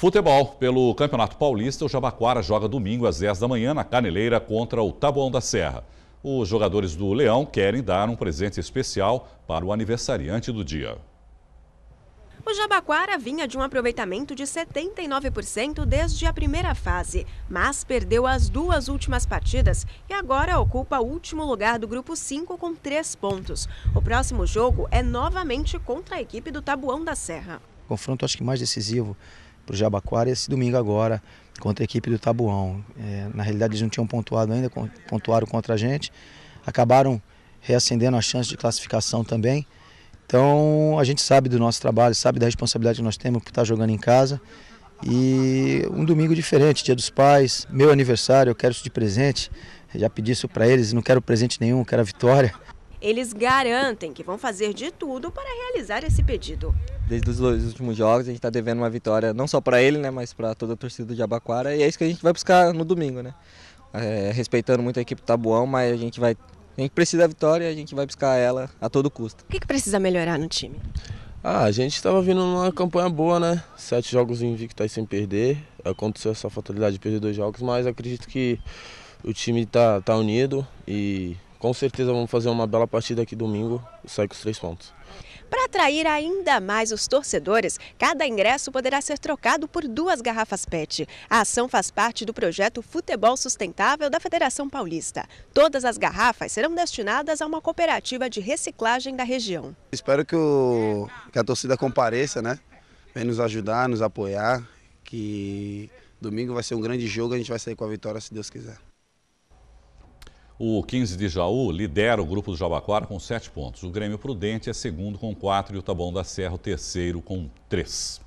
Futebol. Pelo Campeonato Paulista, o Jabaquara joga domingo às 10 da manhã na Caneleira contra o Taboão da Serra. Os jogadores do Leão querem dar um presente especial para o aniversariante do dia. O Jabaquara vinha de um aproveitamento de 79% desde a primeira fase, mas perdeu as duas últimas partidas e agora ocupa o último lugar do grupo 5 com três pontos. O próximo jogo é novamente contra a equipe do Tabuão da Serra. Confronto acho que mais decisivo para o Jabaquara esse domingo agora contra a equipe do Tabuão. É, na realidade eles não tinham pontuado ainda, pontuaram contra a gente, acabaram reacendendo a chance de classificação também. Então a gente sabe do nosso trabalho, sabe da responsabilidade que nós temos por estar jogando em casa. E um domingo diferente, dia dos pais, meu aniversário, eu quero isso de presente. Eu já pedi isso para eles, não quero presente nenhum, quero a vitória. Eles garantem que vão fazer de tudo para realizar esse pedido desde os últimos jogos. A gente está devendo uma vitória não só para ele, né, mas para toda a torcida de Abaquara. E é isso que a gente vai buscar no domingo, né? É, respeitando muito a equipe do Tabuão, mas a gente vai, a gente precisa da vitória e a gente vai buscar ela a todo custo. O que, que precisa melhorar no time? Ah, a gente estava vindo numa campanha boa, né? Sete jogos invictos sem perder. Aconteceu essa fatalidade de perder dois jogos, mas acredito que o time está tá unido e com certeza vamos fazer uma bela partida aqui domingo e sair com os três pontos. Para atrair ainda mais os torcedores, cada ingresso poderá ser trocado por duas garrafas PET. A ação faz parte do projeto Futebol Sustentável da Federação Paulista. Todas as garrafas serão destinadas a uma cooperativa de reciclagem da região. Espero que, o, que a torcida compareça, né? Vem nos ajudar, nos apoiar, que domingo vai ser um grande jogo, a gente vai sair com a vitória se Deus quiser. O 15 de Jaú lidera o grupo do Jabaquara com 7 pontos. O Grêmio Prudente é segundo com 4 e o Taboão da Serra o terceiro com 3.